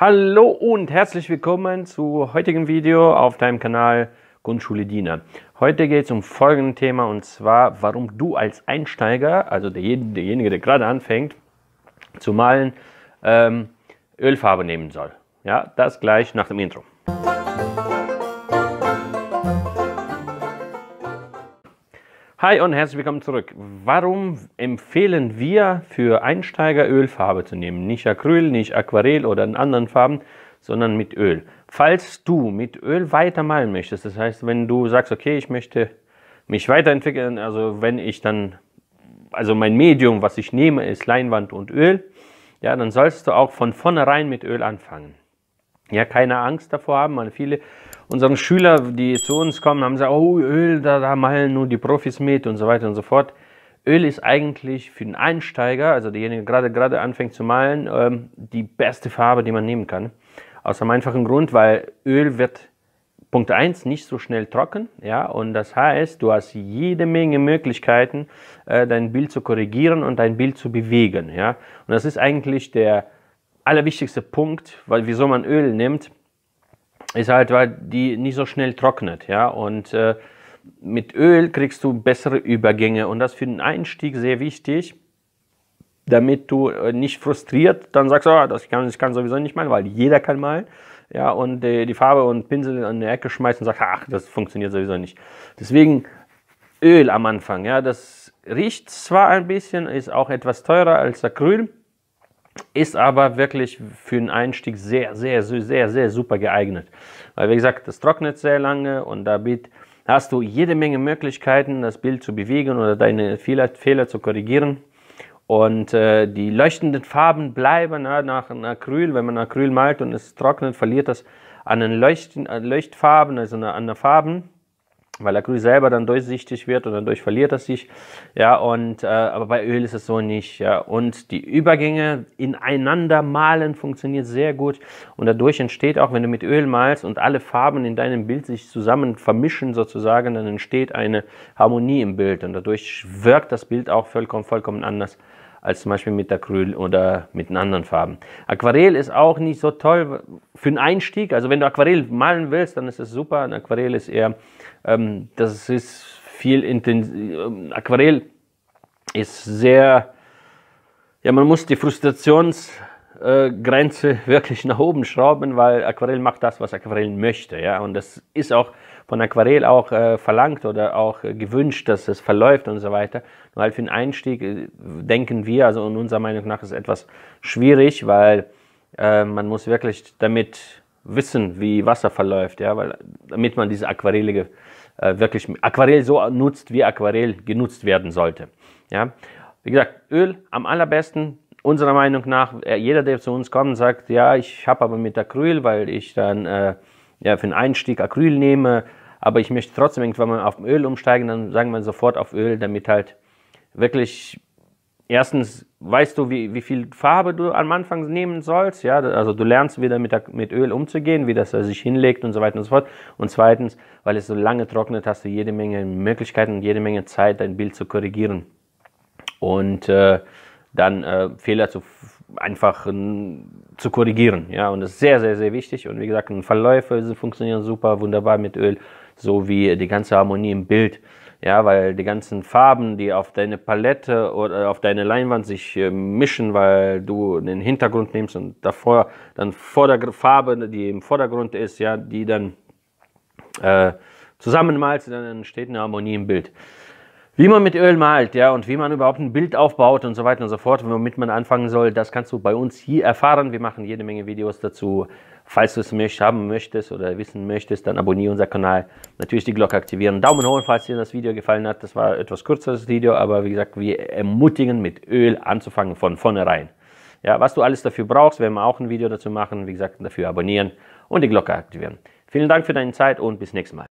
Hallo und herzlich willkommen zu heutigen Video auf deinem Kanal Grundschule Diener. Heute geht es um folgendes Thema und zwar, warum du als Einsteiger, also derjenige, der gerade anfängt zu malen, ähm, Ölfarbe nehmen soll. Ja, das gleich nach dem Intro. Hi und herzlich willkommen zurück. Warum empfehlen wir für Einsteiger Ölfarbe zu nehmen? Nicht Acryl, nicht Aquarell oder in anderen Farben, sondern mit Öl. Falls du mit Öl weitermalen möchtest, das heißt, wenn du sagst, okay, ich möchte mich weiterentwickeln, also wenn ich dann, also mein Medium, was ich nehme, ist Leinwand und Öl, ja, dann sollst du auch von vornherein mit Öl anfangen ja, keine Angst davor haben. Weil viele unserer Schüler, die zu uns kommen, haben gesagt, oh, Öl, da, da malen nur die Profis mit und so weiter und so fort. Öl ist eigentlich für den Einsteiger, also derjenige, der gerade, gerade anfängt zu malen, ähm, die beste Farbe, die man nehmen kann. Aus einem einfachen Grund, weil Öl wird Punkt 1 nicht so schnell trocken, ja, und das heißt, du hast jede Menge Möglichkeiten, äh, dein Bild zu korrigieren und dein Bild zu bewegen, ja. Und das ist eigentlich der allerwichtigste Punkt, weil wieso man Öl nimmt, ist halt, weil die nicht so schnell trocknet, ja, und äh, mit Öl kriegst du bessere Übergänge und das für den Einstieg sehr wichtig, damit du äh, nicht frustriert dann sagst, oh, das kann, ich kann sowieso nicht malen, weil jeder kann malen, ja, und äh, die Farbe und Pinsel an die Ecke schmeißt und sagt, ach, das funktioniert sowieso nicht. Deswegen Öl am Anfang, ja, das riecht zwar ein bisschen, ist auch etwas teurer als Acryl, ist aber wirklich für den Einstieg sehr, sehr, sehr, sehr, sehr super geeignet. Weil, wie gesagt, das trocknet sehr lange und damit hast du jede Menge Möglichkeiten, das Bild zu bewegen oder deine Fehler, Fehler zu korrigieren. Und äh, die leuchtenden Farben bleiben ja, nach einem Acryl. Wenn man Acryl malt und es trocknet, verliert das an den Leucht, Leuchtfarben, also an den Farben weil der selber dann durchsichtig wird und dadurch verliert er sich. Ja, und äh, aber bei Öl ist es so nicht. Ja, und die Übergänge ineinander malen funktioniert sehr gut und dadurch entsteht auch, wenn du mit Öl malst und alle Farben in deinem Bild sich zusammen vermischen sozusagen, dann entsteht eine Harmonie im Bild und dadurch wirkt das Bild auch vollkommen, vollkommen anders als zum Beispiel mit Acryl oder mit anderen Farben. Aquarell ist auch nicht so toll für den Einstieg. Also wenn du Aquarell malen willst, dann ist es super. Ein Aquarell ist eher, ähm, das ist viel intensiv. Ähm, Aquarell ist sehr, ja, man muss die Frustrationsgrenze äh, wirklich nach oben schrauben, weil Aquarell macht das, was Aquarell möchte, ja, und das ist auch von Aquarell auch äh, verlangt oder auch äh, gewünscht, dass es verläuft und so weiter. Nur halt für den Einstieg äh, denken wir, also in unserer Meinung nach ist etwas schwierig, weil äh, man muss wirklich damit wissen, wie Wasser verläuft, ja, weil damit man diese Aquarelle äh, wirklich Aquarell so nutzt, wie Aquarell genutzt werden sollte. Ja. Wie gesagt, Öl am allerbesten unserer Meinung nach, äh, jeder, der zu uns kommt, sagt, ja, ich habe aber mit Acryl, weil ich dann äh, ja, für den Einstieg Acryl nehme, aber ich möchte trotzdem irgendwann mal auf Öl umsteigen, dann sagen wir sofort auf Öl, damit halt wirklich erstens weißt du, wie, wie viel Farbe du am Anfang nehmen sollst, ja, also du lernst wieder mit, der, mit Öl umzugehen, wie das er sich hinlegt und so weiter und so fort und zweitens, weil es so lange trocknet, hast du jede Menge Möglichkeiten und jede Menge Zeit, dein Bild zu korrigieren und äh, dann äh, Fehler zu einfach zu korrigieren. Ja, und das ist sehr, sehr, sehr wichtig. Und wie gesagt, Verläufe funktionieren super, wunderbar mit Öl so wie die ganze Harmonie im Bild. Ja, weil die ganzen Farben, die auf deine Palette oder äh, auf deine Leinwand sich äh, mischen, weil du den Hintergrund nimmst und davor dann Vordergr Farbe, die im Vordergrund ist, ja, die dann äh, zusammenmalst, dann entsteht eine Harmonie im Bild. Wie man mit Öl malt, ja, und wie man überhaupt ein Bild aufbaut und so weiter und so fort, womit man anfangen soll, das kannst du bei uns hier erfahren. Wir machen jede Menge Videos dazu. Falls du es möcht, haben möchtest oder wissen möchtest, dann abonniere unseren Kanal. Natürlich die Glocke aktivieren. Daumen hoch, falls dir das Video gefallen hat. Das war etwas kürzeres Video, aber wie gesagt, wir ermutigen mit Öl anzufangen von vornherein. Ja, was du alles dafür brauchst, werden wir auch ein Video dazu machen. Wie gesagt, dafür abonnieren und die Glocke aktivieren. Vielen Dank für deine Zeit und bis nächstes Mal.